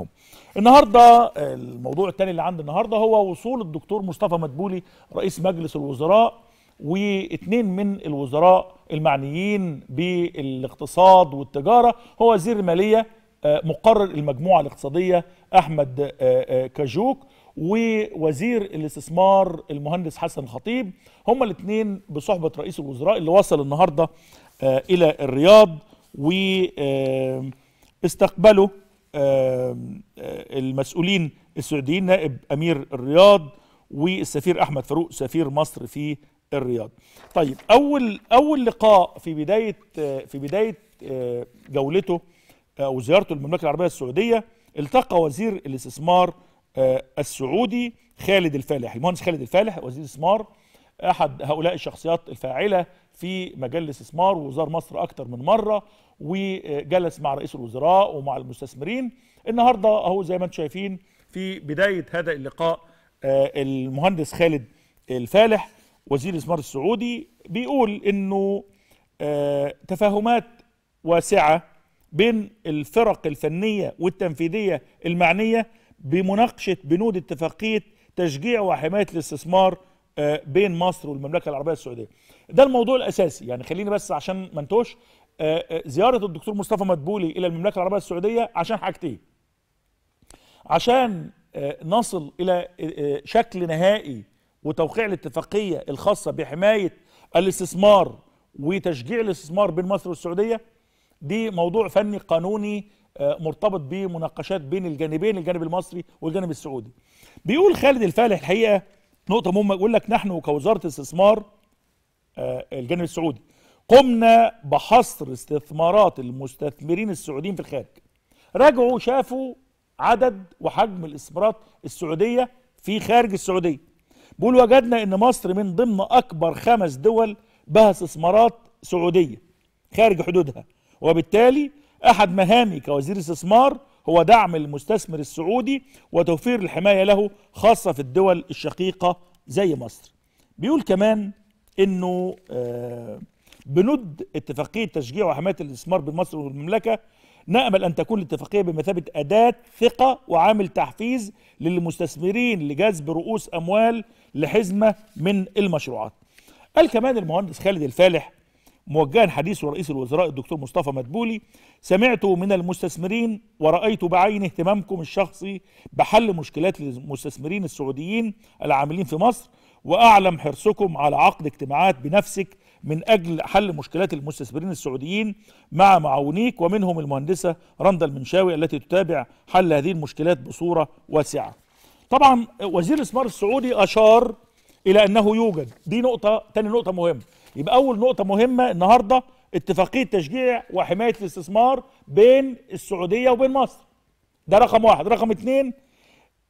هم. النهارده الموضوع الثاني اللي عندي النهارده هو وصول الدكتور مصطفى مدبولي رئيس مجلس الوزراء واثنين من الوزراء المعنيين بالاقتصاد والتجاره هو وزير الماليه مقرر المجموعه الاقتصاديه احمد كاجوك ووزير الاستثمار المهندس حسن الخطيب هما الاثنين بصحبه رئيس الوزراء اللي وصل النهارده الى الرياض واستقبله المسؤولين السعوديين نائب امير الرياض والسفير احمد فاروق سفير مصر في الرياض طيب اول اول لقاء في بدايه في بدايه جولته او زيارته المملكه العربيه السعوديه التقى وزير الاستثمار السعودي خالد الفالح المهندس خالد الفالح وزير الاستثمار احد هؤلاء الشخصيات الفاعله في مجال الاستثمار وزار مصر اكثر من مره وجلس مع رئيس الوزراء ومع المستثمرين النهارده اهو زي ما انتم شايفين في بدايه هذا اللقاء آه، المهندس خالد الفالح وزير الاستثمار السعودي بيقول انه آه، تفاهمات واسعه بين الفرق الفنيه والتنفيذيه المعنيه بمناقشه بنود اتفاقيه تشجيع وحمايه الاستثمار آه، بين مصر والمملكه العربيه السعوديه ده الموضوع الاساسي يعني خليني بس عشان ما انتوش آه، آه، زياره الدكتور مصطفى مدبولي الى المملكه العربيه السعوديه عشان حاجتين عشان نصل الى شكل نهائي وتوقيع الاتفاقيه الخاصه بحمايه الاستثمار وتشجيع الاستثمار بين مصر والسعوديه دي موضوع فني قانوني مرتبط بمناقشات بين الجانبين الجانب المصري والجانب السعودي بيقول خالد الفالح الحقيقه نقطه مهمه يقول لك نحن كوزاره استثمار آه، الجانب السعودي قمنا بحصر استثمارات المستثمرين السعوديين في الخارج رجعوا شافوا عدد وحجم الاستثمارات السعوديه في خارج السعوديه بيقول وجدنا ان مصر من ضمن اكبر خمس دول بها استثمارات سعوديه خارج حدودها وبالتالي احد مهامي كوزير استثمار هو دعم المستثمر السعودي وتوفير الحماية له خاصة في الدول الشقيقة زي مصر بيقول كمان انه آه، بند اتفاقية تشجيع وحماية الاستثمار بين مصر والمملكة نأمل أن تكون الاتفاقية بمثابة أداة ثقة وعامل تحفيز للمستثمرين لجذب رؤوس أموال لحزمة من المشروعات قال كمان المهندس خالد الفالح موجها حديث رئيس الوزراء الدكتور مصطفى مدبولي سمعت من المستثمرين ورأيت بعين اهتمامكم الشخصي بحل مشكلات المستثمرين السعوديين العاملين في مصر وأعلم حرصكم على عقد اجتماعات بنفسك من أجل حل مشكلات المستثمرين السعوديين مع معاونيك ومنهم المهندسة رندا المنشاوي التي تتابع حل هذه المشكلات بصورة واسعة طبعا وزير الاستثمار السعودي أشار إلى أنه يوجد دي نقطة تاني نقطة مهمة يبقى اول نقطه مهمه النهارده اتفاقيه تشجيع وحمايه الاستثمار بين السعوديه وبين مصر ده رقم واحد رقم اثنين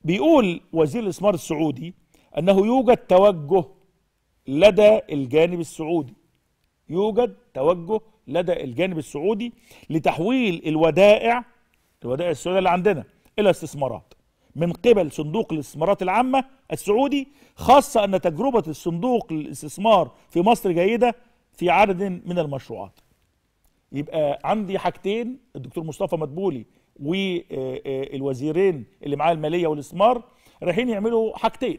بيقول وزير الاستثمار السعودي انه يوجد توجه لدى الجانب السعودي يوجد توجه لدى الجانب السعودي لتحويل الودائع الودائع السعوديه اللي عندنا الى استثمارات من قبل صندوق الاستثمارات العامة السعودي خاصة أن تجربة الصندوق للاستثمار في مصر جيدة في عدد من المشروعات يبقى عندي حاجتين الدكتور مصطفى مدبولي والوزيرين آه، آه، اللي معاه المالية والاستثمار رايحين يعملوا حاجتين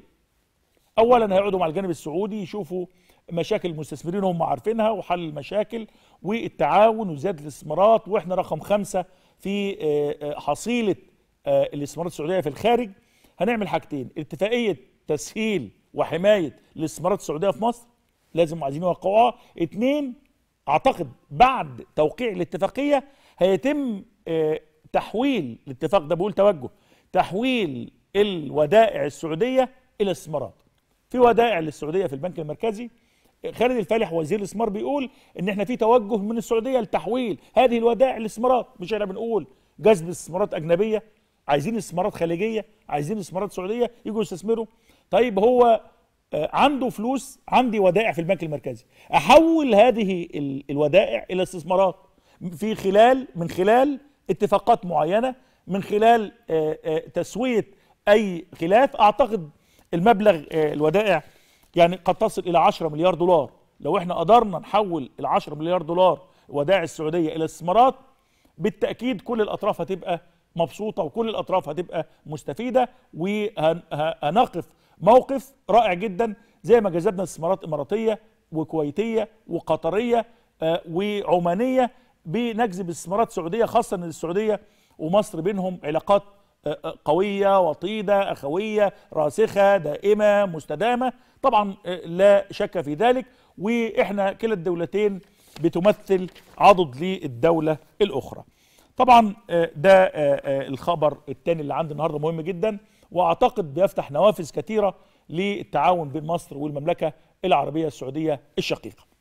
أولا هيقعدوا مع الجانب السعودي يشوفوا مشاكل المستثمرين هم عارفينها وحل المشاكل والتعاون وزيادة الاستثمارات واحنا رقم خمسة في آه، حصيلة آه، الاستثمارات السعوديه في الخارج هنعمل حاجتين اتفاقيه تسهيل وحمايه الاستثمارات السعوديه في مصر لازم عايزين يوقعوها اثنين اعتقد بعد توقيع الاتفاقيه هيتم آه، تحويل الاتفاق ده بقول توجه تحويل الودائع السعوديه الى استثمارات في ودائع للسعوديه في البنك المركزي خالد الفالح وزير الاستثمار بيقول ان احنا في توجه من السعوديه لتحويل هذه الودائع لاستثمارات مش احنا بنقول جذب استثمارات اجنبيه عايزين استثمارات خليجيه عايزين استثمارات سعوديه يجوا يستثمروا طيب هو آه، عنده فلوس عندي ودائع في البنك المركزي احول هذه الودائع الى استثمارات في خلال من خلال اتفاقات معينه من خلال آه، آه، تسويه اي خلاف اعتقد المبلغ الودائع يعني قد تصل الى 10 مليار دولار لو احنا قدرنا نحول ال 10 مليار دولار ودائع السعوديه الى استثمارات بالتاكيد كل الاطراف هتبقى مبسوطه وكل الاطراف هتبقى مستفيده وهنقف موقف رائع جدا زي ما جذبنا استثمارات اماراتيه وكويتيه وقطريه آه، وعمانيه بنجذب استثمارات سعوديه خاصه ان السعوديه ومصر بينهم علاقات آه، آه، قويه وطيده اخويه راسخه دائمه مستدامه طبعا لا شك في ذلك واحنا كلا الدولتين بتمثل عضد للدوله الاخرى طبعا آه، ده آه، آه، الخبر الثاني اللي عندي النهارده مهم جدا واعتقد بيفتح نوافذ كثيره للتعاون بين مصر والمملكه العربيه السعوديه الشقيقه